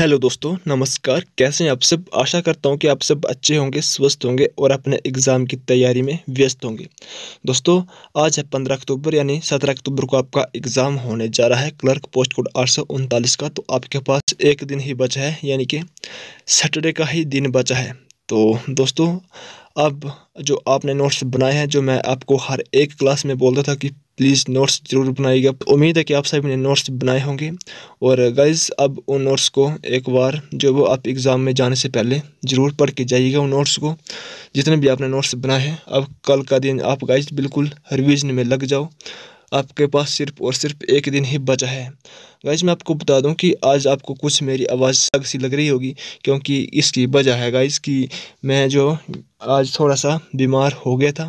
hello दोस्तों नमस्कार कैसे हैं आप सब आशा करता हूं कि आप सब अच्छे होंगे स्वस्थ होंगे और अपने एग्ज़ाम की तैयारी में व्यस्त होंगे दोस्तों आज है पंद्रह अक्टूबर यानी सत्रह अक्टूबर को आपका एग्ज़ाम होने जा रहा है क्लर्क पोस्ट कोड आठ का तो आपके पास एक दिन ही बचा है यानी कि सैटरडे का ही दिन बचा है तो दोस्तों अब जो आपने नोट्स बनाए हैं जो मैं आपको हर एक क्लास में बोलता था कि प्लीज़ नोट्स ज़रूर बनाइएगा उम्मीद है कि आप सभी ने नोट्स बनाए होंगे और गाइज अब उन नोट्स को एक बार जो वो आप एग्ज़ाम में जाने से पहले ज़रूर पढ़ के जाइएगा उन नोट्स को जितने भी आपने नोट्स बनाए हैं अब कल का दिन आप गाइज बिल्कुल रिविजन में लग जाओ आपके पास सिर्फ और सिर्फ एक दिन ही बचा है गाइज मैं आपको बता दूं कि आज आपको कुछ मेरी आवाज़ अलग सी लग रही होगी क्योंकि इसकी वजह है गाइज कि मैं जो आज थोड़ा सा बीमार हो गया था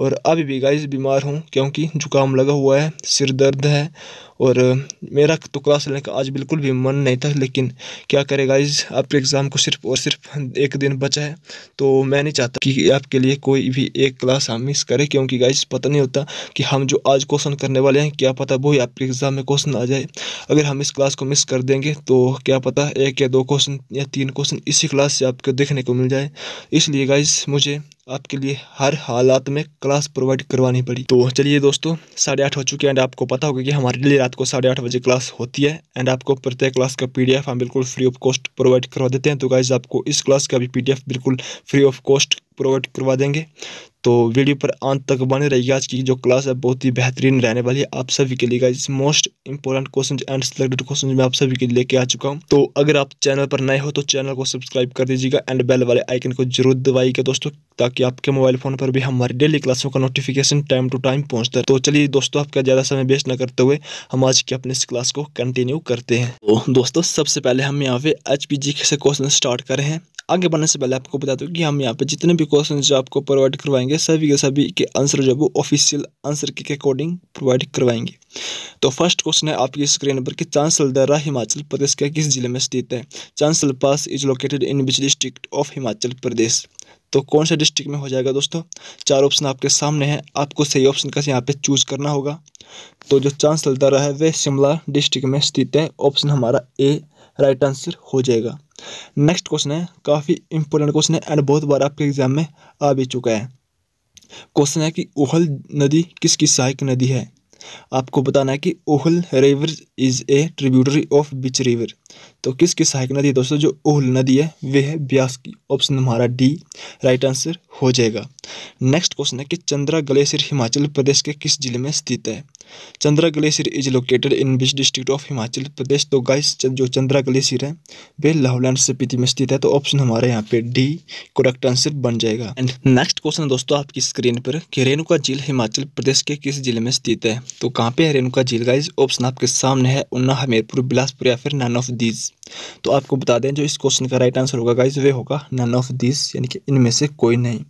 और अभी भी गाइज़ बीमार हूँ क्योंकि जुकाम लगा हुआ है सिर दर्द है और मेरा तो क्लास लेने का आज बिल्कुल भी मन नहीं था लेकिन क्या करें गाइज आपके एग्ज़ाम को सिर्फ और सिर्फ एक दिन बचा है तो मैं नहीं चाहता कि आपके लिए कोई भी एक क्लास हम मिस करें क्योंकि गाइज पता नहीं होता कि हम जो आज क्वेश्चन करने वाले हैं क्या पता वही आपके एग्ज़ाम में क्वेश्चन आ जाए अगर हम इस क्लास को मिस कर देंगे तो क्या पता एक या दो क्वेश्चन या तीन क्वेश्चन इसी क्लास से आपको देखने को मिल जाए इसलिए गाइज़ मुझे आपके लिए हर हालात में क्लास प्रोवाइड करवानी पड़ी तो चलिए दोस्तों साढ़े आठ हो चुके हैं एंड आपको पता होगा कि हमारे लिए रात को साढ़े आठ बजे क्लास होती है एंड आपको प्रत्येक क्लास का पीडीएफ हम बिल्कुल फ्री ऑफ कॉस्ट प्रोवाइड करवा देते हैं तो गाइज आपको इस क्लास का भी पीडीएफ बिल्कुल फ्री ऑफ कॉस्ट प्रोवाइड करवा देंगे तो वीडियो पर अंत तक बने रहिएगा आज की जो क्लास है बहुत ही बेहतरीन रहने वाली है आप सभी के लिए इस most important question and selected question मैं आप सभी के लिए लेके आ चुका हूँ तो अगर आप चैनल पर नए हो तो चैनल को सब्सक्राइब कर दीजिएगा एंड बेल वाले आइकन को जरूर दबाइएगा दोस्तों ताकि आपके मोबाइल फोन पर भी हमारी डेली क्लासों का नोटिफिकेशन टाइम टू टाइम पहुंचता है तो चलिए दोस्तों आपका ज़्यादा समय वेस्ट न करते हुए हम आज की अपने इस क्लास को कंटिन्यू करते हैं तो दोस्तों सबसे पहले हम यहाँ पे एच से क्वेश्चन स्टार्ट कर रहे हैं आगे बढ़ने से पहले आपको बता दूँ कि हम यहाँ पे जितने भी क्वेश्चन जो आपको प्रोवाइड करवाएंगे सभी के सभी के आंसर जो है वो ऑफिशियल आंसर के अकॉर्डिंग प्रोवाइड करवाएंगे तो फर्स्ट क्वेश्चन है आपकी स्क्रीन पर कि चांसल दर्रा हिमाचल प्रदेश के किस जिले में स्थित है Chanshal pass is located in which district of Himachal Pradesh तो कौन सा डिस्ट्रिक्ट में हो जाएगा दोस्तों चार ऑप्शन आपके सामने हैं आपको सही ऑप्शन का यहाँ पे चूज करना होगा तो जो चांसल दर्रा है वह शिमला डिस्ट्रिक्ट में स्थित है ऑप्शन हमारा ए राइट आंसर हो जाएगा नेक्स्ट क्वेश्चन है काफ़ी इंपॉर्टेंट क्वेश्चन है एंड बहुत बार आपके एग्जाम में आ भी चुका है क्वेश्चन है कि ओहल नदी किसकी सहायक नदी है आपको बताना है कि Uhl river is a tributary of which river तो किसकी सहायक नदी है दोस्तों जो ओहल नदी है वह है ब्यास की ऑप्शन हमारा डी राइट आंसर हो जाएगा नेक्स्ट क्वेश्चन है कि चंद्रा ग्लेशियर हिमाचल प्रदेश के किस जिले में स्थित है Chandra glacier is located in which district of Himachal Pradesh तो गाइस जो चंद्रा ग्लेशियर है वे लाहौलैंड से पीति में स्थित है तो ऑप्शन हमारे यहाँ पे डी करेक्ट आंसर बन जाएगा एंड नेक्स्ट क्वेश्चन दोस्तों आपकी स्क्रीन पर कि रेणुका झील हिमाचल प्रदेश के किस जिले में स्थित है तो कहाँ पे है रेणुका झील गाइज ऑप्शन आपके सामने है उन्ना हमीरपुर बिलासपुर या फिर नन ऑफ दीज तो आपको बता दें जो इस क्वेश्चन का राइट आंसर होगा गाइज वे होगा नन ऑफ दीज यानी कि इनमें से कोई नहीं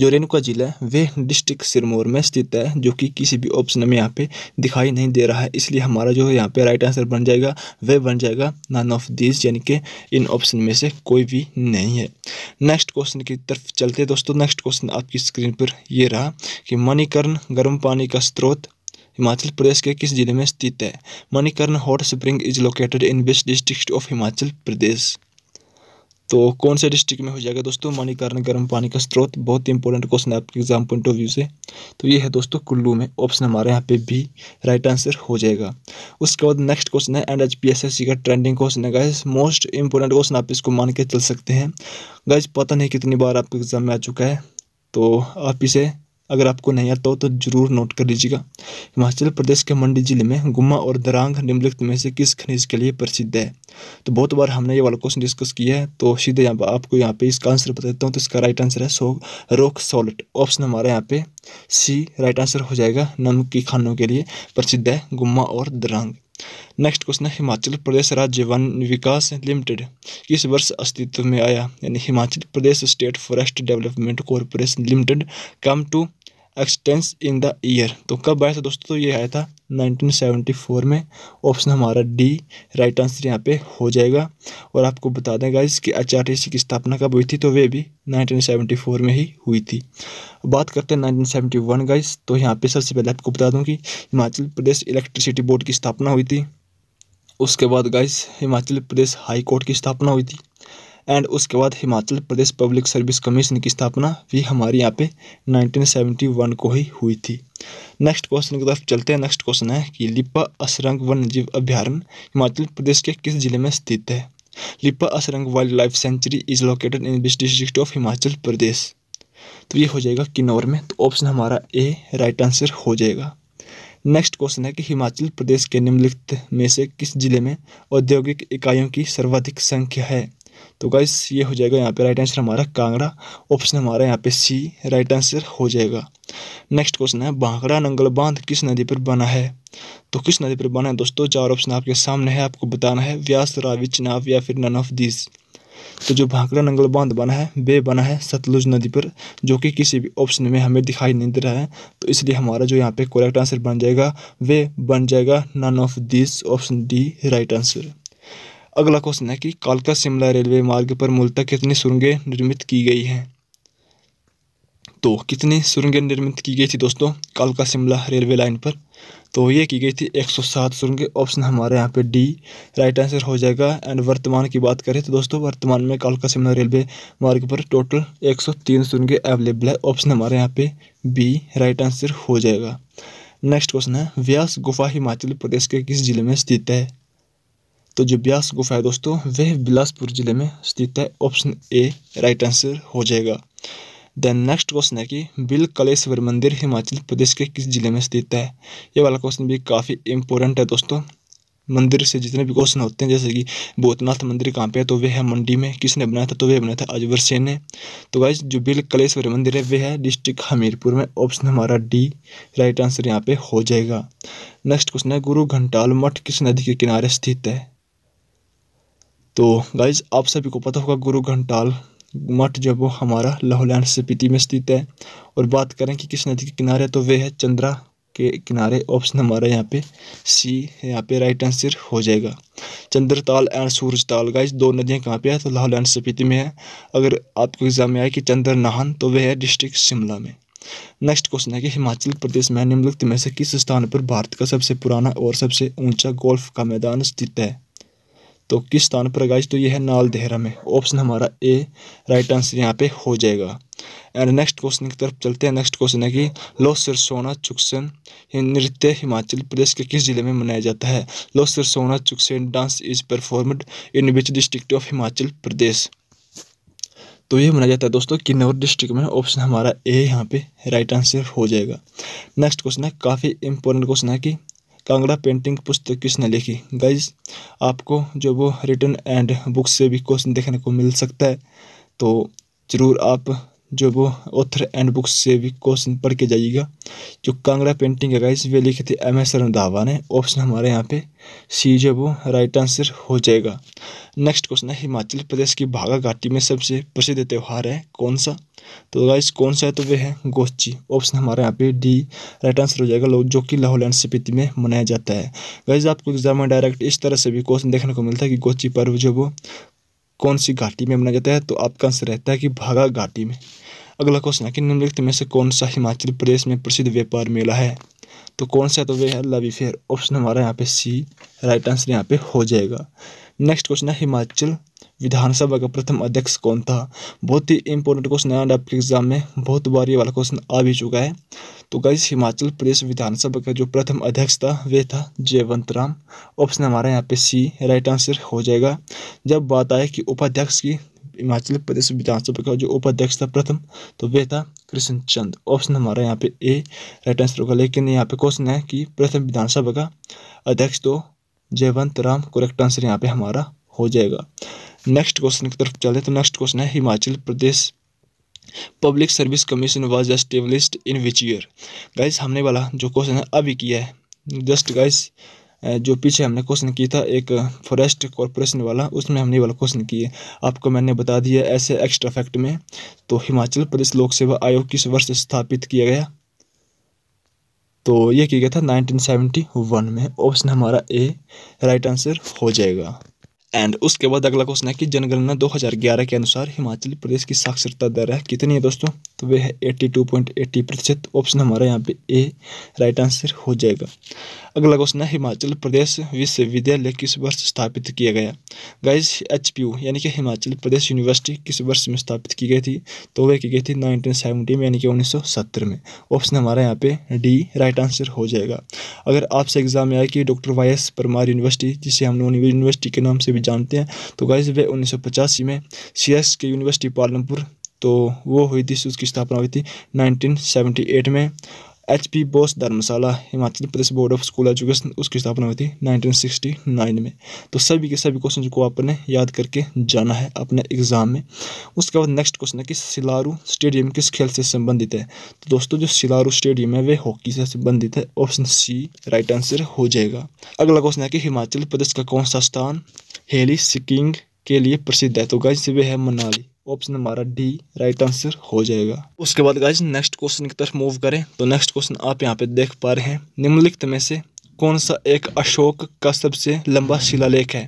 जो रेणुका झील है वे डिस्ट्रिक्ट सिरमौर में स्थित है जो कि किसी भी ऑप्शन में यहाँ पे दिखाई नहीं दे रहा है इसलिए हमारा जो है यहाँ पे राइट आंसर बन जाएगा वह बन जाएगा नन ऑफ दिस यानी कि इन ऑप्शन में से कोई भी नहीं है नेक्स्ट क्वेश्चन की तरफ चलते दोस्तों नेक्स्ट क्वेश्चन आपकी स्क्रीन पर यह रहा कि मणिकर्ण गर्म पानी का स्रोत हिमाचल प्रदेश के किस जिले में स्थित है Manikaran hot spring is located in best district of Himachal Pradesh तो कौन से डिस्ट्रिक्ट में हो जाएगा दोस्तों मणिकर्ण गर्म पानी का स्रोत बहुत ही इंपॉर्टेंट क्वेश्चन है आपके एग्जाम पॉइंट ऑफ व्यू से तो ये है दोस्तों कुल्लू में ऑप्शन हमारे यहाँ पे भी राइट आंसर हो जाएगा उसके बाद नेक्स्ट क्वेश्चन है and H P S S C का ट्रेंडिंग क्वेश्चन है गाइज मोस्ट इंपॉर्टेंट क्वेश्चन आप इसको मान के चल सकते हैं गाइज पता नहीं कितनी बार आपके एग्जाम में आ चुका है तो आप इसे अगर आपको नहीं आता हो तो जरूर नोट कर लीजिएगा हिमाचल प्रदेश के मंडी जिले में गुम्मा और दरांग निम्नलिखित में से किस खनिज के लिए प्रसिद्ध है तो बहुत बार हमने ये वाला क्वेश्चन डिस्कस किया है तो सीधे यहाँ पर आपको यहाँ पे इसका आंसर बता देता हूँ तो इसका राइट आंसर है सो रोक सॉलिट ऑप्शन हमारा यहाँ पे सी राइट आंसर हो जाएगा नमक की खानों के लिए प्रसिद्ध है गुम्मा और दरांग नेक्स्ट क्वेश्चन है हिमाचल प्रदेश राज्य वन विकास लिमिटेड किस वर्ष अस्तित्व में आया यानी Himachal Pradesh state forest development corporation limited come to existence in the year तो कब आया था दोस्तों तो ये आया था 1974 में ऑप्शन हमारा डी राइट आंसर यहाँ पे हो जाएगा और आपको बता दें गाइज कि एच की स्थापना कब हुई थी तो वे भी 1974 में ही हुई थी बात करते हैं 1971 गाइस तो यहाँ पे सबसे पहले आपको बता दूँ कि हिमाचल प्रदेश इलेक्ट्रिसिटी बोर्ड की स्थापना हुई थी उसके बाद guys Himachal Pradesh high court की स्थापना हुई थी एंड उसके बाद Himachal Pradesh public service commission की स्थापना भी हमारे यहाँ पे 1971 को ही हुई थी नेक्स्ट क्वेश्चन की तरफ चलते हैं नेक्स्ट क्वेश्चन है कि लिपा असरंग वन्य जीव अभ्यारण हिमाचल प्रदेश के किस जिले में स्थित है Lippa Asrang wildlife sanctuary is located in this district of Himachal Pradesh तो ये हो जाएगा किन्नौर में तो ऑप्शन हमारा ए राइट आंसर हो जाएगा नेक्स्ट क्वेश्चन है कि हिमाचल प्रदेश के निम्नलिखित में से किस जिले में औद्योगिक इकाइयों की सर्वाधिक संख्या है तो गाइस ये हो जाएगा यहाँ पे राइट आंसर हमारा कांगड़ा ऑप्शन हमारा यहाँ पे सी राइट आंसर हो जाएगा नेक्स्ट क्वेश्चन है भांगड़ा नंगल बांध किस नदी पर बना है तो किस नदी पर बना है दोस्तों चार ऑप्शन आपके सामने है आपको बताना है व्यास रावी चिनाव या फिर नन ऑफ दिस तो जो भाखड़ा नंगल बांध बना है बे बना है सतलुज नदी पर जो कि किसी भी ऑप्शन में हमें दिखाई नहीं दे रहा है तो इसलिए हमारा जो यहाँ पे करेक्ट आंसर बन जाएगा वे बन जाएगा none of this option D right answer अगला क्वेश्चन है कि कालका शिमला रेलवे मार्ग पर मूलतः कितनी सुरंगें निर्मित की गई हैं तो कितनी सुरंगें निर्मित की गई थी दोस्तों कालका शिमला रेलवे लाइन पर तो ये की गई थी 107 सुरंगें ऑप्शन हमारे यहाँ पे डी राइट आंसर हो जाएगा एंड वर्तमान की बात करें तो दोस्तों वर्तमान में कालका शिमला रेलवे मार्ग पर टोटल 103 सुरंगें अवेलेबल है ऑप्शन हमारे यहाँ पे बी राइट आंसर हो जाएगा नेक्स्ट क्वेश्चन है व्यास गुफा हिमाचल प्रदेश के किस जिले में स्थित है तो जो ब्यास गुफा है दोस्तों वह बिलासपुर ज़िले में स्थित है ऑप्शन ए राइट आंसर हो जाएगा देन नेक्स्ट क्वेश्चन है कि बिल कलेश्वर मंदिर हिमाचल प्रदेश के किस जिले में स्थित है ये वाला क्वेश्चन भी काफ़ी इंपॉर्टेंट है दोस्तों मंदिर से जितने भी क्वेश्चन होते हैं जैसे कि भूतनाथ मंदिर कहाँ पे है तो वे है मंडी में किसने बनाया था तो वह बनाया था अजबर सेन ने तो वाइज जो बिल कलेश्वर मंदिर है वह है डिस्ट्रिक्ट हमीरपुर में ऑप्शन हमारा डी राइट आंसर यहाँ पे हो जाएगा नेक्स्ट क्वेश्चन है गुरु घंटाल मठ किस नदी के किनारे स्थित है तो गाइज आप सभी को पता होगा गुरु घंटाल मठ जब वो हमारा लाहौलैंड स्पीति में स्थित है और बात करें कि किस नदी के किनारे तो वे है चंद्रा के किनारे ऑप्शन हमारा यहाँ पे सी यहाँ पे राइट आंसर हो जाएगा चंद्रताल एंड सूरजताल गाइज दो नदियाँ कहाँ पे है तो लाहौल एंड स्पीति में है अगर आपको एग्जाम में आए कि चंद्र नाहन तो वह है डिस्ट्रिक्ट शिमला में नेक्स्ट क्वेश्चन है कि हिमाचल प्रदेश में निम्नलिखित में से किस स्थान पर भारत का सबसे पुराना और सबसे ऊंचा गोल्फ का मैदान स्थित है तो किस स्थान पर गाइज तो ये है नाल देहरा में ऑप्शन हमारा ए राइट आंसर यहाँ पे हो जाएगा एंड नेक्स्ट क्वेश्चन की तरफ चलते हैं नेक्स्ट क्वेश्चन है कि लो सरसोना चुकसन नृत्य हिमाचल प्रदेश के किस जिले में मनाया जाता है लो सरसोना चुकसन dance is performed in which district of Himachal Pradesh तो ये मनाया जाता है दोस्तों किन्नौर डिस्ट्रिक्ट में ऑप्शन हमारा ए यहाँ पे राइट आंसर हो जाएगा नेक्स्ट क्वेश्चन है काफ़ी इंपॉर्टेंट क्वेश्चन है कि कांगड़ा पेंटिंग पुस्तक किसने लिखी गाइज आपको जो वो रिटर्न एंड बुक से भी क्वेश्चन देखने को मिल सकता है तो ज़रूर आप जो वो ऑथर एंड बुक्स से भी क्वेश्चन पढ़ के जाइएगा जो कांगड़ा पेंटिंग है गाइस वे लिखे थे एम एस रंधावा धावा ने ऑप्शन हमारे यहाँ पे सी जो वो राइट आंसर हो जाएगा नेक्स्ट क्वेश्चन है हिमाचल प्रदेश की भागा घाटी में सबसे प्रसिद्ध त्यौहार है कौन सा तो गाइस कौन सा है तो वे है गोस्ची ऑप्शन हमारे यहाँ पे डी राइट आंसर हो जाएगा लोग जो कि लाहौल एंड स्पीति में मनाया जाता है गाइस आपको एग्जाम में डायरेक्ट इस तरह से भी क्वेश्चन देखने को मिलता है कि गोची पर्व जो वो कौन सी घाटी में मनाया जाता है तो आपका आंसर रहता है कि भागा घाटी में अगला क्वेश्चन है कि निम्नलिखित में से कौन सा हिमाचल प्रदेश में प्रसिद्ध व्यापार मेला है तो कौन सा तो वे है लवी फेयर ऑप्शन हमारा यहाँ पे सी राइट आंसर यहाँ पे हो जाएगा नेक्स्ट क्वेश्चन है हिमाचल विधानसभा का प्रथम अध्यक्ष कौन था बहुत ही इंपॉर्टेंट क्वेश्चन है एंड आपके एग्जाम में बहुत बार ये वाला क्वेश्चन आ भी चुका है तो गाइस हिमाचल प्रदेश विधानसभा का जो प्रथम अध्यक्ष था वे था जयवंत राम ऑप्शन हमारा यहाँ पे सी राइट आंसर हो जाएगा जब बात आए कि उपाध्यक्ष की हिमाचल प्रदेश विधानसभा का जो उपाध्यक्ष था प्रथम तो वे था कृष्ण चंद ऑप्शन हमारा यहाँ पे ए राइट आंसर होगा लेकिन यहाँ पे क्वेश्चन है कि प्रथम विधानसभा का अध्यक्ष तो जयवंत राम करेक्ट आंसर यहाँ पे हमारा हो जाएगा नेक्स्ट क्वेश्चन की तरफ चले तो नेक्स्ट क्वेश्चन है Himachal Pradesh public service commission was established in which year guys हमने वाला जो क्वेश्चन है अभी किया है जस्ट गाइज जो पीछे हमने क्वेश्चन किया था एक फॉरेस्ट कॉरपोरेशन वाला उसमें हमने वाला क्वेश्चन किए आपको मैंने बता दिया ऐसे एक्स्ट्रा फैक्ट में तो हिमाचल प्रदेश लोक सेवा आयोग किस वर्ष स्थापित किया गया तो ये किया गया था 1971 में ऑप्शन हमारा ए राइट आंसर हो जाएगा एंड उसके बाद अगला क्वेश्चन है कि जनगणना 2011 के अनुसार हिमाचल प्रदेश की साक्षरता दर है कितनी है दोस्तों तो वह है एट्टी टू पॉइंट एट्टी प्रतिशत ऑप्शन हमारा यहाँ पे ए राइट आंसर हो जाएगा अगला क्वेश्चन है हिमाचल प्रदेश विश्वविद्यालय किस वर्ष स्थापित किया गया गाइस एच यानी कि हिमाचल प्रदेश यूनिवर्सिटी किस वर्ष में स्थापित की गई थी तो वह की गई थी नाइनटीन सेवेंटी में यानी कि उन्नीस सौ सत्तर में ऑप्शन हमारा यहाँ पे डी राइट आंसर हो जाएगा अगर आपसे एग्जाम में आए कि doctor Y S Parmar university जिसे हम लोग यूनिवर्सिटी के नाम से भी जानते हैं तो गाइज वे उन्नीस में सी के यूनिवर्सिटी पालमपुर तो वो हुई थी उसकी स्थापना हुई थी 1978 में H P BOSE Dharamshala Himachal Pradesh board of school education उसकी स्थापना हुई थी 1969 में तो सभी के सभी क्वेश्चन को आपने याद करके जाना है अपने एग्जाम में उसके बाद नेक्स्ट क्वेश्चन है कि सिलारू स्टेडियम किस खेल से संबंधित है तो दोस्तों जो सिलारू स्टेडियम है वे हॉकी से संबंधित है ऑप्शन सी राइट आंसर हो जाएगा अगला क्वेश्चन है कि हिमाचल प्रदेश का कौन सा स्थान हेली सिकिंग के लिए प्रसिद्ध है तो गाइस वे है मनाली ऑप्शन हमारा डी राइट आंसर हो जाएगा उसके बाद गाइज नेक्स्ट क्वेश्चन की तरफ मूव करें तो नेक्स्ट क्वेश्चन आप यहाँ पे देख पा रहे हैं निम्नलिखित में से कौन सा एक अशोक का सबसे लंबा शिलालेख है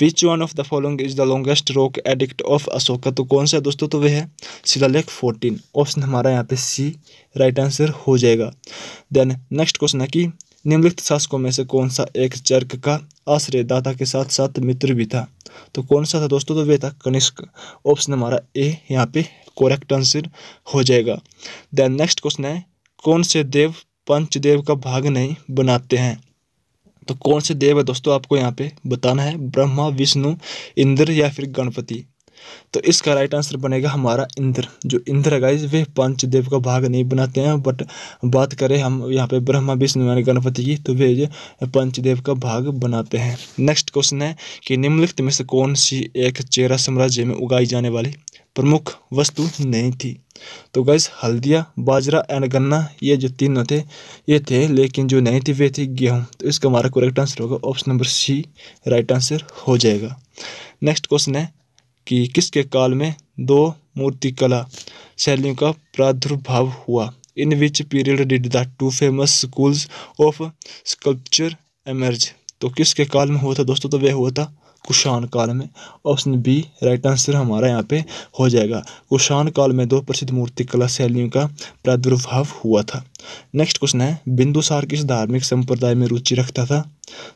which one of the following is the longest rock edict of Ashoka तो कौन सा दोस्तों तो वह है शिलालेख फोर्टीन ऑप्शन हमारा यहाँ पे सी राइट आंसर हो जाएगा देन नेक्स्ट क्वेश्चन है कि निम्नलिखित शासकों में से कौन सा एक चर्क का आश्रय दाता के साथ साथ मित्र भी था तो कौन सा था दोस्तों तो वे था कनिष्क ऑप्शन हमारा ए यहाँ पे करेक्ट आंसर हो जाएगा देन नेक्स्ट क्वेश्चन है कौन से देव पंचदेव का भाग नहीं बनाते हैं तो कौन से देव है दोस्तों आपको यहाँ पे बताना है ब्रह्मा विष्णु इंद्र या फिर गणपति तो इसका राइट आंसर बनेगा हमारा इंद्र जो इंद्र है गाइज वे पंचदेव का भाग नहीं बनाते हैं बट बात करें हम यहाँ पे ब्रह्मा विष्णु यानी गणपति की तो वे पंचदेव का भाग बनाते हैं नेक्स्ट क्वेश्चन है कि निम्नलिखित में से कौन सी एक चेरा साम्राज्य में उगाई जाने वाली प्रमुख वस्तु नहीं थी तो गाइज हल्दिया बाजरा एंड गन्ना ये जो तीनों थे ये थे लेकिन जो नहीं थे वे थे गेहूँ तो इसका हमारा करेक्ट आंसर होगा option number C right answer हो जाएगा नेक्स्ट क्वेश्चन है कि किसके काल में दो मूर्तिकला शैलियों का प्रादुर्भाव हुआ in which period did the two famous schools of sculpture emerge तो किसके काल में हुआ था दोस्तों तो वह हुआ था कुशाण काल में ऑप्शन बी राइट आंसर हमारा यहाँ पे हो जाएगा कुशाण काल में दो प्रसिद्ध मूर्तिकला शैलियों का प्रादुर्भाव हुआ था नेक्स्ट क्वेश्चन है बिंदुसार किस धार्मिक संप्रदाय में रुचि रखता था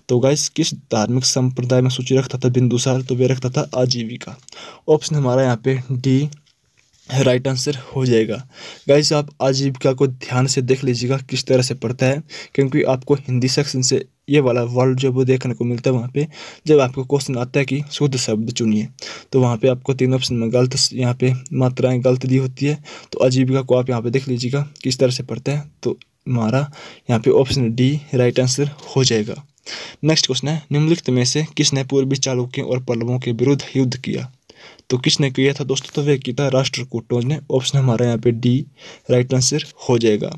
तो गाइस किस धार्मिक संप्रदाय में सूचि रखता था बिंदुसार तो वे रखता था आजीविका ऑप्शन हमारा यहाँ पे डी राइट आंसर हो जाएगा गाइस आप आजीविका को ध्यान से देख लीजिएगा किस तरह से पढ़ता है क्योंकि आपको हिंदी सेक्शन से ये वाला वर्ड जब वो देखने को मिलता है वहाँ पे जब आपको क्वेश्चन आता है कि शुद्ध शब्द चुनिए तो वहाँ पे आपको तीन ऑप्शन में गलत यहाँ पे मात्राएं गलत दी होती है तो आजीविका को आप यहाँ पे देख लीजिएगा किस तरह से पढ़ता है तो हमारा यहाँ पे ऑप्शन डी राइट आंसर हो जाएगा नेक्स्ट क्वेश्चन है निम्नलिखित में से किसने पूर्वी चालुक्यों और पल्लवों के विरुद्ध युद्ध किया तो किसने किया था दोस्तों तो वह किया था राष्ट्रकूटों ने ऑप्शन हमारा यहाँ पे डी राइट आंसर हो जाएगा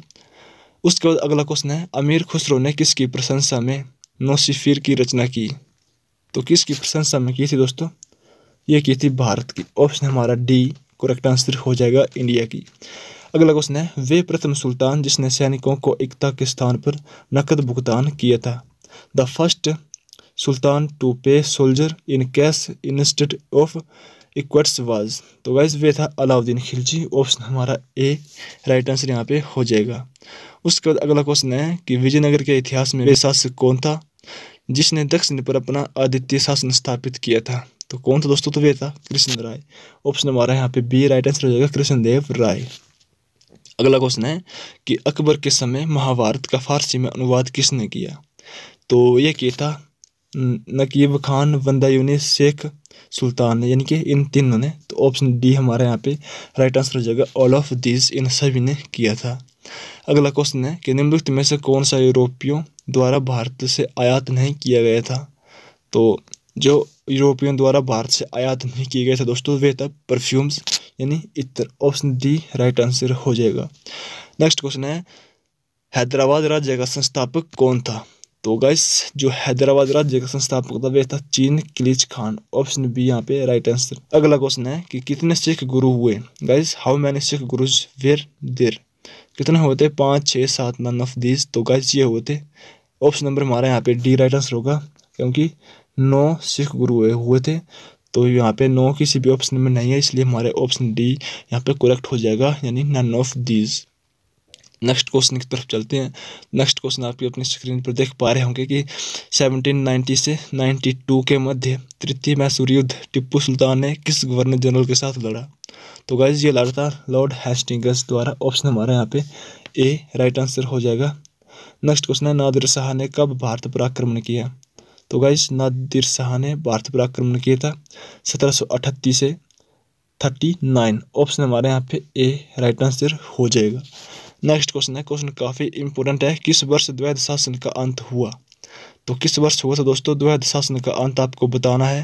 उसके बाद अगला क्वेश्चन है अमीर खुसरो ने किसकी प्रशंसा में नौसिफिर की रचना की तो किसकी प्रशंसा में की थी दोस्तों ये की थी भारत की ऑप्शन हमारा डी करेक्ट आंसर हो जाएगा इंडिया की अगला क्वेश्चन है वे प्रथम सुल्तान जिसने सैनिकों को एकता के स्थान पर नकद भुगतान किया था the first sultan to pay soldier in cash instead of इक्वट्स वाज तो वैस वे था अलाउद्दीन खिलजी ऑप्शन हमारा ए राइट आंसर यहाँ पे हो जाएगा उसके बाद अगला क्वेश्चन है कि विजयनगर के इतिहास में शासक कौन था जिसने दक्षिण पर अपना आदित्य शासन स्थापित किया था तो कौन था दोस्तों तो वे था कृष्ण राय ऑप्शन हमारा यहाँ पे बी राइट आंसर हो जाएगा कृष्णदेव राय अगला क्वेश्चन है कि अकबर के समय महाभारत का फारसी में अनुवाद किसने किया तो ये किया था नकीब खान वंदा यूनिस शेख सुल्तान यानी कि इन तीनों ने तो ऑप्शन डी हमारे यहाँ पे राइट आंसर हो जाएगा ऑल ऑफ दिस इन सभी ने किया था अगला क्वेश्चन है कि निम्नलिखित में से कौन सा यूरोपियों द्वारा भारत से आयात नहीं किया गया था तो जो यूरोपियों द्वारा भारत से आयात नहीं किए गए थे दोस्तों वे था परफ्यूम्स यानी इतर ऑप्शन डी राइट आंसर हो जाएगा नेक्स्ट क्वेश्चन है हैदराबाद राज्य का संस्थापक कौन था तो गाइस जो हैदराबाद राज्य का संस्थापक था वह था चीन किलीच खान ऑप्शन बी यहाँ पे राइट आंसर अगला क्वेश्चन है कि कितने सिख गुरु हुए guys how many Sikh gurus were there कितने होते पाँच छः सात नौ नफ दीज तो गाइस ये होते ऑप्शन नंबर हमारा यहाँ पे डी राइट आंसर होगा क्योंकि नौ सिख गुरु हुए थे तो यहाँ पे नौ किसी भी ऑप्शन में नहीं है इसलिए हमारे ऑप्शन डी यहाँ पे करेक्ट हो जाएगा यानी none of these next question की तरफ चलते हैं नेक्स्ट क्वेश्चन आप अपनी स्क्रीन पर देख पा रहे होंगे कि 1790 से 92 के मध्य तृतीय मैसूर युद्ध टिप्पू सुल्तान ने किस गवर्नर जनरल के साथ लड़ा तो गाइज ये लड़ा था लॉर्ड हेस्टिंगस द्वारा ऑप्शन हमारे यहाँ पे ए राइट आंसर हो जाएगा नेक्स्ट क्वेश्चन है नादिर शाह ने कब भारत पर आक्रमण किया तो गाइज नादिर शाह ने भारत पर आक्रमण किया था सत्रह से थर्टी नाइन ऑप्शन हमारे यहाँ पे ए राइट आंसर हो जाएगा नेक्स्ट क्वेश्चन है क्वेश्चन काफ़ी इंपॉर्टेंट है किस वर्ष द्वैध शासन का अंत हुआ तो किस वर्ष हुआ था दोस्तों द्वैध शासन का अंत आपको बताना है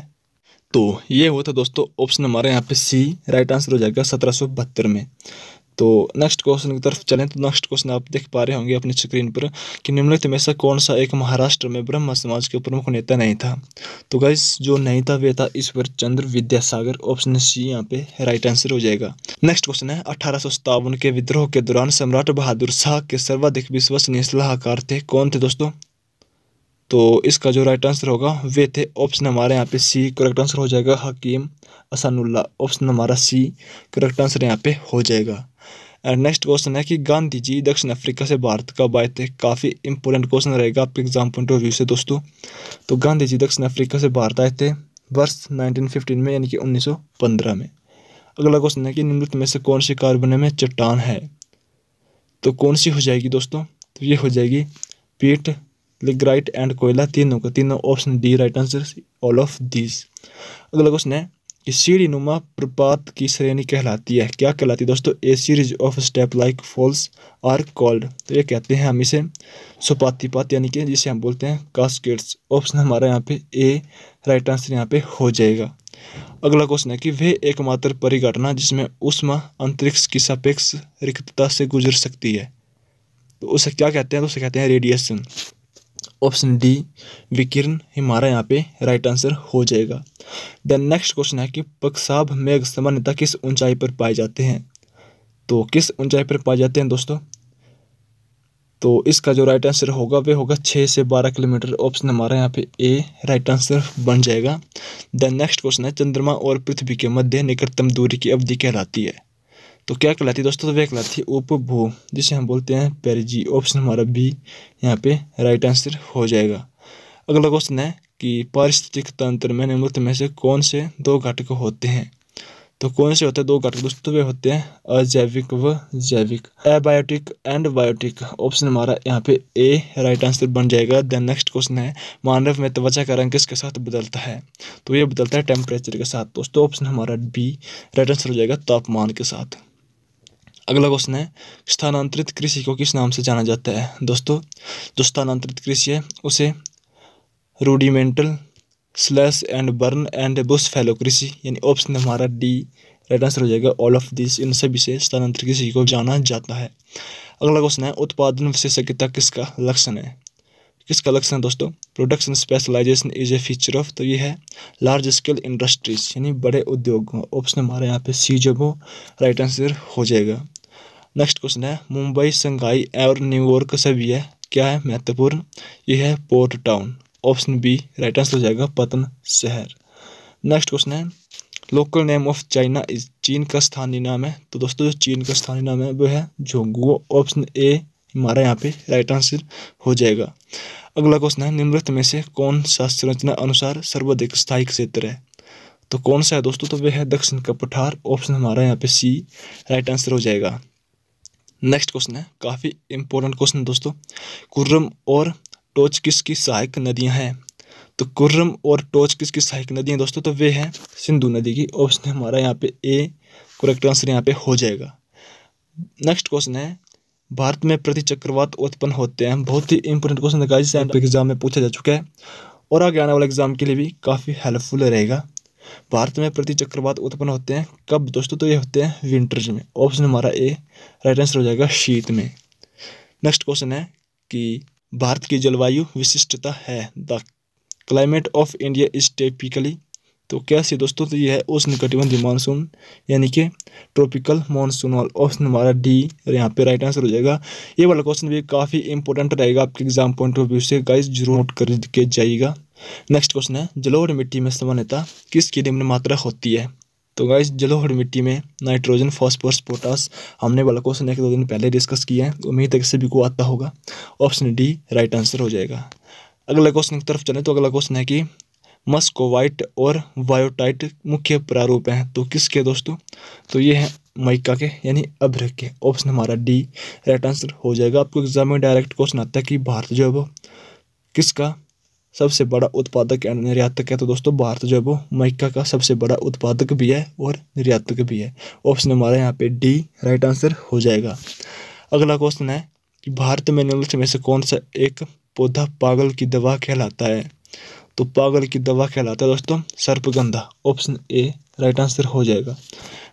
तो ये हुआ था दोस्तों ऑप्शन हमारे यहाँ पे सी राइट आंसर हो जाएगा सत्रह में तो नेक्स्ट क्वेश्चन की तरफ चलें तो नेक्स्ट क्वेश्चन आप देख पा रहे होंगे अपनी स्क्रीन पर कि निम्नलिखित में से कौन सा एक महाराष्ट्र में ब्रह्म समाज के प्रमुख नेता नहीं था तो गाइस जो नहीं था वे था ईश्वर चंद्र विद्यासागर ऑप्शन सी यहाँ पे राइट आंसर हो जाएगा नेक्स्ट क्वेश्चन है अठारह के विद्रोह के दौरान सम्राट बहादुर शाह के सर्वाधिक विश्वसनीय सलाहकार थे कौन थे दोस्तों तो इसका जो राइट आंसर होगा वे थे ऑप्शन हमारे यहाँ पे सी करेक्ट आंसर हो जाएगा हकीम असानुल्ला ऑप्शन हमारा सी करेक्ट आंसर यहाँ पे हो जाएगा नेक्स्ट क्वेश्चन है कि गांधी जी दक्षिण अफ्रीका से भारत कब आए थे काफ़ी इंपॉर्टेंट क्वेश्चन रहेगा आपके एग्जाम पॉइंट ऑफ व्यू से दोस्तों तो गांधी जी दक्षिण अफ्रीका से भारत आए थे वर्ष 1915 में यानी कि 1915 में अगला क्वेश्चन है कि निम्नलिखित में से कौन सी बने में चट्टान है तो कौन सी हो जाएगी दोस्तों तो ये हो जाएगी पीठ लिग्राइट एंड कोयला तीनों का तीनों option D right answer all of these अगला क्वेश्चन है ये नुमा प्रपात की श्रेणी कहलाती है क्या कहलाती है दोस्तों a series of step like falls are called तो ये कहते हैं हम इसे सुपातीपात यानी कि जिसे हम बोलते हैं कास्केट्स ऑप्शन हमारा यहाँ पे ए राइट आंसर यहाँ पे हो जाएगा अगला क्वेश्चन है कि वह एकमात्र परिघटना जिसमें उष्मा अंतरिक्ष की सापेक्ष रिक्तता से गुजर सकती है तो उसे क्या कहते हैं तो उसे कहते हैं रेडिएशन ऑप्शन डी विकिरण हमारा यहाँ पे राइट आंसर हो जाएगा देन नेक्स्ट क्वेश्चन है कि पक्षाभ मेघ सामान्यता किस ऊंचाई पर पाए जाते हैं तो किस ऊंचाई पर पाए जाते हैं दोस्तों तो इसका जो राइट आंसर होगा वह होगा छः से बारह किलोमीटर ऑप्शन हमारा यहाँ पे ए राइट आंसर बन जाएगा देन नेक्स्ट क्वेश्चन है चंद्रमा और पृथ्वी के मध्य निकटतम दूरी की अवधि कहलाती है तो क्या कहलाती है दोस्तों तो वह कहलाती है उपभो जिसे हम बोलते हैं पेरिजी ऑप्शन हमारा बी यहाँ पे राइट आंसर हो जाएगा अगला क्वेश्चन है कि पारिस्थितिक तंत्र में निम्नलिखित में से कौन से दो घटक होते हैं तो कौन से होते हैं दो घटक दोस्तों तो वे होते हैं अजैविक व जैविक एबायोटिक एंड बायोटिक ऑप्शन हमारा यहाँ पे ए राइट आंसर बन जाएगा देन नेक्स्ट क्वेश्चन है मानव में त्वचा का रंग किसके साथ बदलता है तो ये बदलता है टेम्परेचर के साथ दोस्तों ऑप्शन हमारा बी राइट आंसर हो जाएगा तापमान के साथ अगला क्वेश्चन है स्थानांतरित कृषि को किस नाम से जाना जाता है दोस्तों जो स्थानांतरित कृषि है उसे rudimental slash and burn and bush fallow कृषि यानी ऑप्शन हमारा डी राइट आंसर हो जाएगा ऑल ऑफ दिस इन सभी से स्थानांतरित कृषि को जाना जाता है अगला क्वेश्चन है उत्पादन विशेषज्ञता किसका लक्षण है किसका लक्षण है दोस्तों production specialization is a feature of तो ये है लार्ज स्केल इंडस्ट्रीज यानी बड़े उद्योग ऑप्शन हमारे यहाँ पे सी जो राइट आंसर हो जाएगा नेक्स्ट क्वेश्चन है मुंबई संघाई और न्यूयॉर्क से भी है क्या है महत्वपूर्ण यह है port town option B right answer हो जाएगा पतन शहर नेक्स्ट क्वेश्चन है local name of China is चीन का स्थानीय नाम है तो दोस्तों जो चीन का स्थानीय नाम है वह है झोंगुओ ऑप्शन ए हमारा यहाँ पे राइट आंसर हो जाएगा अगला क्वेश्चन है निम्नलिखित में से कौन सा संरचना अनुसार सर्वाधिक स्थायी क्षेत्र है तो कौन सा है दोस्तों तो वह है दक्षिण का पठार ऑप्शन हमारा यहाँ पे सी राइट आंसर हो जाएगा नेक्स्ट क्वेश्चन है काफ़ी इंपॉर्टेंट क्वेश्चन दोस्तों कुर्रम और टोच की सहायक नदियां हैं तो कुर्रम और टोच की सहायक नदियां दोस्तों तो वे हैं सिंधु नदी की ऑप्शन हमारा यहाँ पे ए करेक्ट आंसर यहाँ पे हो जाएगा नेक्स्ट क्वेश्चन है भारत में प्रति चक्रवात उत्पन्न होते हैं बहुत ही इंपॉर्टेंट क्वेश्चन एग्जाम में पूछा जा चुका है और आगे आने वाले एग्जाम के लिए भी काफ़ी हेल्पफुल रहेगा भारत में प्रति चक्रवात उत्पन्न होते हैं कब दोस्तों तो ये होते हैं विंटर्स में ऑप्शन हमारा ए राइट आंसर हो जाएगा शीत में नेक्स्ट क्वेश्चन है कि भारत की जलवायु विशिष्टता है the climate of India is typically तो कैसे दोस्तों तो ये है उष्ण कटिबंधीय मानसून यानी कि ट्रॉपिकल मानसून और ऑप्शन हमारा डी और यहाँ पे राइट आंसर हो जाएगा ये वाला क्वेश्चन भी काफ़ी इंपॉर्टेंट रहेगा आपके एग्जाम पॉइंट ऑफ व्यू से गाइस जरूर नोट करके जाइएगा नेक्स्ट क्वेश्चन है जलोढ़ मिट्टी में सामान्यता किसकी निम्न मात्रा होती है तो गाइस जलोढ़ मिट्टी में नाइट्रोजन फॉस्फोरस पोटास हमने वाला क्वेश्चन एक दो दिन पहले डिस्कस किया है उम्मीद है कि सभी को आता होगा ऑप्शन डी राइट आंसर हो जाएगा अगला क्वेश्चन की तरफ चले तो अगला क्वेश्चन है कि मस्कोवाइट और वायोटाइट मुख्य प्रारूप हैं तो किसके दोस्तों तो ये हैं माइका के यानी अभ्र के ऑप्शन हमारा डी राइट आंसर हो जाएगा आपको एग्जाम में डायरेक्ट क्वेश्चन आता है कि भारत जो है वो किसका सबसे बड़ा उत्पादक एंड निर्यातक है तो दोस्तों भारत जो है वो मक्का का सबसे बड़ा उत्पादक भी है और निर्यातक भी है ऑप्शन हमारा यहाँ पे डी राइट आंसर हो जाएगा अगला क्वेश्चन है कि भारत में निम्नलिखित में से कौन सा एक पौधा पागल की दवा कहलाता है तो पागल की दवा कहलाता है दोस्तों सर्पगंधा ऑप्शन ए राइट आंसर हो जाएगा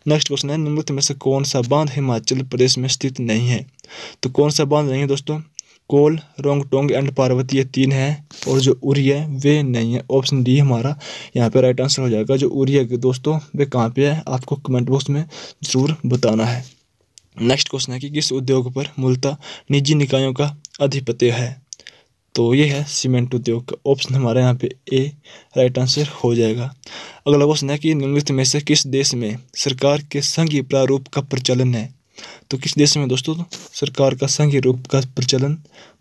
नेक्स्ट क्वेश्चन है निम्नलिखित में से कौन सा बांध हिमाचल प्रदेश में स्थित नहीं है तो कौन सा बांध नहीं है दोस्तों कोल रोंगटोंग एंड पार्वती ये तीन हैं और जो उरी है वे नहीं है ऑप्शन डी हमारा यहाँ पे राइट आंसर हो जाएगा जो उरी है दोस्तों वे कहाँ पे है आपको कमेंट बॉक्स में ज़रूर बताना है नेक्स्ट क्वेश्चन है कि किस उद्योग पर मूलतः निजी निकायों का अधिपत्य है तो ये है सीमेंट उद्योग का ऑप्शन हमारे यहाँ पे ए राइट आंसर हो जाएगा अगला क्वेश्चन है कि निम्नलिखित में से किस देश में सरकार के संघीय प्रारूप का प्रचलन है तो किस देश में दोस्तों सरकार का संघ रूप का प्रचलन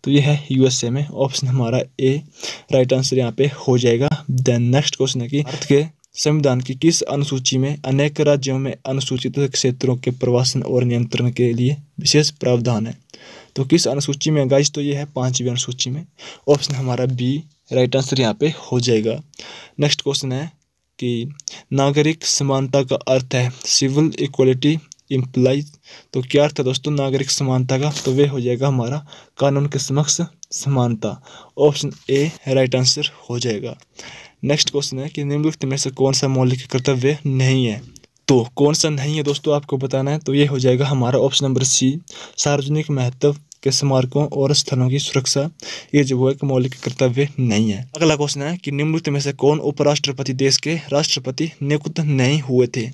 तो यह है यूएसए में ऑप्शन हमारा ए राइट आंसर यहाँ पे हो जाएगा देन नेक्स्ट क्वेश्चन है कि भारत के संविधान की किस अनुसूची में अनेक राज्यों में अनुसूचित क्षेत्रों के प्रवासन और नियंत्रण के लिए विशेष प्रावधान है तो किस अनुसूची में गाइज तो यह है पाँचवीं अनुसूची में ऑप्शन हमारा बी राइट आंसर यहाँ पे हो जाएगा नेक्स्ट क्वेश्चन है कि नागरिक समानता का अर्थ है सिविल इक्वलिटी इम्प्लाइज तो क्या अर्थ है दोस्तों नागरिक समानता का तो वे हो जाएगा हमारा कानून के समक्ष समानता ऑप्शन ए राइट आंसर हो जाएगा नेक्स्ट क्वेश्चन है कि निम्नलिखित में से कौन सा मौलिक कर्तव्य नहीं है तो कौन सा नहीं है दोस्तों आपको बताना है तो ये हो जाएगा हमारा ऑप्शन नंबर सी सार्वजनिक महत्व के स्मारकों और स्थलों की सुरक्षा ये जो है मौलिक कर्तव्य नहीं है अगला क्वेश्चन है कि निम्नलिखित में से कौन उपराष्ट्रपति देश के राष्ट्रपति नियुक्त नहीं हुए थे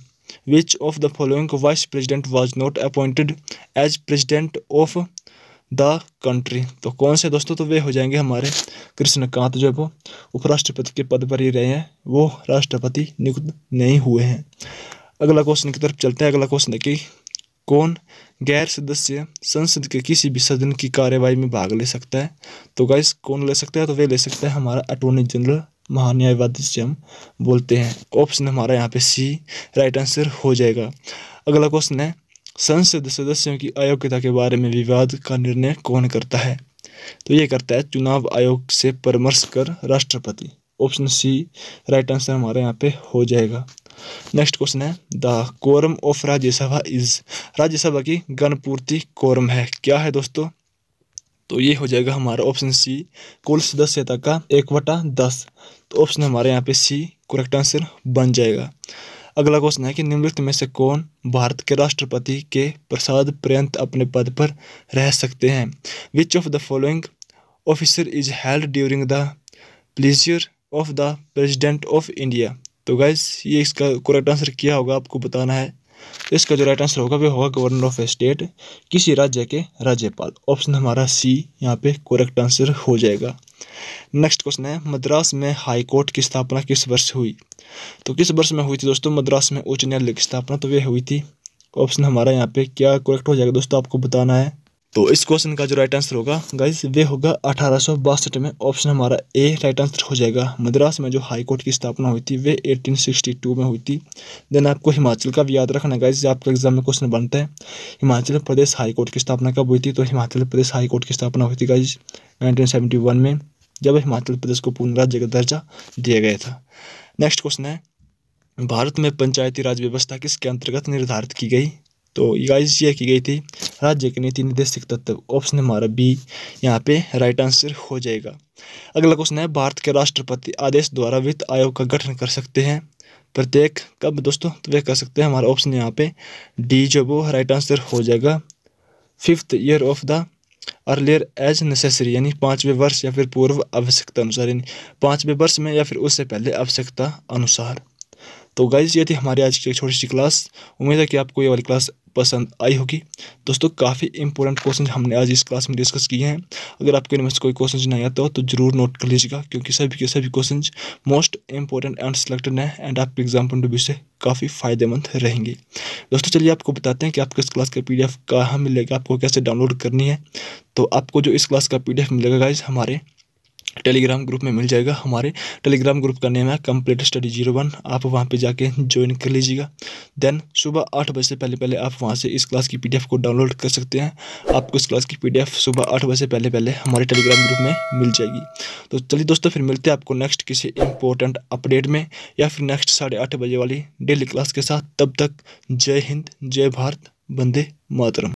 which of the following vice president was not appointed as president of the country तो कौन से दोस्तों तो वे हो जाएंगे हमारे कृष्णकांत जो है वो उपराष्ट्रपति के पद पर ही रहे हैं वो राष्ट्रपति नियुक्त नहीं हुए हैं अगला क्वेश्चन की तरफ चलते हैं अगला क्वेश्चन है कि कौन गैर सदस्य संसद के किसी भी सदन की कार्यवाही में भाग ले सकता है तो गाइस कौन ले सकता है तो वे ले सकता है हमारा अटोर्नी जनरल महान्यायवादी जिसे हम बोलते हैं ऑप्शन हमारा यहाँ पे सी राइट आंसर हो जाएगा अगला क्वेश्चन है संसद सदस्यों की अयोग्यता के बारे में विवाद का निर्णय कौन करता है तो ये करता है चुनाव आयोग से परामर्श कर राष्ट्रपति ऑप्शन सी राइट आंसर हमारे यहाँ पे हो जाएगा नेक्स्ट क्वेश्चन है the quorum of Rajya Sabha is Rajya Sabha की गणपूर्ति कोरम है क्या है दोस्तों तो ये हो जाएगा हमारा ऑप्शन सी कुल सदस्यता का एक वटा दस तो ऑप्शन हमारे यहाँ पे सी करेक्ट आंसर बन जाएगा अगला क्वेश्चन है कि निम्नलिखित में से कौन भारत के राष्ट्रपति के प्रसाद पर्यंत अपने पद पर रह सकते हैं which of the following officer is held during the pleasure of the president of India तो गाइज ये इसका करेक्ट आंसर क्या होगा आपको बताना है इसका जो राइट आंसर होगा वह होगा गवर्नर ऑफ स्टेट किसी राज्य के राज्यपाल ऑप्शन हमारा सी यहाँ पे करेक्ट आंसर हो जाएगा नेक्स्ट क्वेश्चन है मद्रास में हाई कोर्ट की स्थापना किस वर्ष हुई तो किस वर्ष में हुई थी दोस्तों मद्रास में उच्च न्यायालय की स्थापना तो वह हुई थी ऑप्शन हमारा यहाँ पे क्या करेक्ट हो जाएगा दोस्तों आपको बताना है तो इस क्वेश्चन का जो राइट आंसर होगा गाइस वे होगा अठारह में ऑप्शन हमारा ए राइट आंसर हो जाएगा मद्रास में जो हाई कोर्ट की स्थापना हुई थी वे 1862 में हुई थी देन आपको हिमाचल का भी याद रखना गाइस आपका एग्जाम में क्वेश्चन बनता है हिमाचल प्रदेश हाई कोर्ट की स्थापना कब हुई थी तो हिमाचल प्रदेश हाई कोर्ट की स्थापना हुई थी गाइज नाइनटीन में जब हिमाचल प्रदेश को पूर्ण राज्य का दर्जा दिया गया था नेक्स्ट क्वेश्चन है भारत में पंचायती राज व्यवस्था किसके अंतर्गत निर्धारित की गई तो ये गाइस ये की गई थी राज्य के नीति निर्देशक तत्व ऑप्शन हमारा बी यहाँ पे राइट आंसर हो जाएगा अगला क्वेश्चन है भारत के राष्ट्रपति आदेश द्वारा वित्त आयोग का गठन कर सकते हैं प्रत्येक कब दोस्तों तो वे कर सकते हैं हमारा ऑप्शन यहाँ पे डी जो वो राइट आंसर हो जाएगा fifth year of the earlier age necessary यानी पाँचवें वर्ष या फिर पूर्व आवश्यकता अनुसार यानी पाँचवें वर्ष में या फिर उससे पहले आवश्यकता अनुसार तो गाइज ये थी हमारी आज की छोटी सी क्लास उम्मीद है कि आपको ये वाली क्लास पसंद आई होगी दोस्तों काफ़ी इंपॉर्टेंट क्वेश्चन हमने आज इस क्लास में डिस्कस किए हैं अगर आपके इनमें से कोई क्वेश्चन नहीं आता हो तो, तो जरूर नोट कर लीजिएगा क्योंकि सभी के सभी question most important and selected हैं एंड आपके एग्जाम पॉइंट ऑफ व्यू से काफ़ी फायदेमंद रहेंगे दोस्तों चलिए आपको बताते हैं कि आपको इस क्लास का पी डी एफ कहाँ मिलेगा आपको कैसे डाउनलोड करनी है तो आपको जो इस क्लास का पी डी एफ मिलेगा गाइज हमारे टेलीग्राम ग्रुप में मिल जाएगा हमारे टेलीग्राम ग्रुप का नेम है कंप्लीट स्टडी जीरो वन आप वहाँ पे जाके ज्वाइन कर लीजिएगा देन सुबह आठ बजे से पहले पहले आप वहाँ से इस क्लास की पीडीएफ को डाउनलोड कर सकते हैं आपको इस क्लास की पीडीएफ सुबह आठ बजे से पहले पहले हमारे टेलीग्राम ग्रुप में मिल जाएगी तो चलिए दोस्तों फिर मिलते हैं आपको नेक्स्ट किसी इंपॉर्टेंट अपडेट में या फिर नेक्स्ट साढ़े आठ बजे वाली डेली क्लास के साथ तब तक जय हिंद जय भारत बंदे मातरम